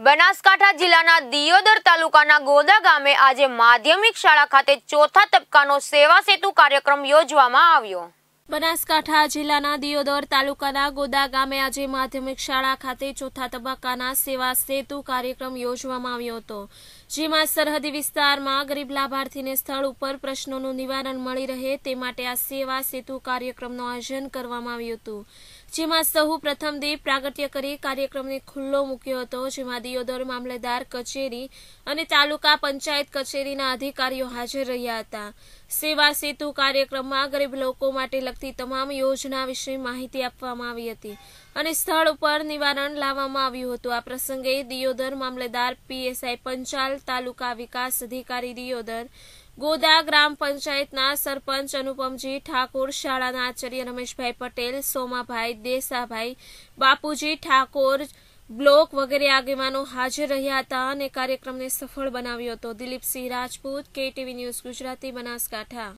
બનાસકાંઠા જિલ્લાના દિયોદર તાલુકાના ગોદા ગામે આજે માધ્યમિક શાળા ખાતે ચોથા તબક્કાનો સેવા સેતુ કાર્યક્રમ યોજવામાં આવ્યો બનાસકાંઠા જિલ્લાના દિયોદર તાલુકાના ગોદા ગામે આજે માધ્યમિક શાળા ખાતે ચોથા તબક્કાના સેવા સેતુ કાર્યક્રમ યોજવામાં આવ્યો હતો જેમાં સરહદી વિસ્તારમાં ગરીબ લાભાર્થીને સ્થળ ઉપર પ્રશ્નોનું નિવારણ મળી રહે તે માટે આ સેવા સેતુ કાર્યક્રમનું આયોજન કરવામાં આવ્યું હતું જેમાં સહુ પ્રથમ દીપ પ્રાગટ્ય કરી કાર્યક્રમને ખુલ્લો મૂક્યો હતો જેમાં દિયોદર મામલેદાર કચેરી અને તાલુકા પંચાયત કચેરીના અધિકારીઓ હાજર રહ્યા હતા સેવા સેતુ કાર્યક્રમમાં ગરીબ લોકો માટે લગતી લગતી તમામ યોજના વિશે માહિતી આપવામાં આવી હતી અને સ્થળ ઉપર નિવારણ લાવવામાં આવ્યું હતું આ પ્રસંગે દિયોદર મામલેદાર પીએસઆઈ પંચાલ તાલુકા વિકાસ અધિકારી દિયોદર ગોદા ગ્રામ પંચાયતના સરપંચ અનુપમજી ઠાકોર શાળાના આચાર્ય રમેશભાઈ પટેલ સોમાભાઈ દેસાભાઈ બાપુજી ઠાકોર બ્લોક વગેરે આગેવાનો હાજર રહ્યા હતા અને કાર્યક્રમને સફળ બનાવ્યો હતો દિલીપસિંહ રાજપૂત કેટીવી ન્યૂઝ ગુજરાતી બનાસકાંઠા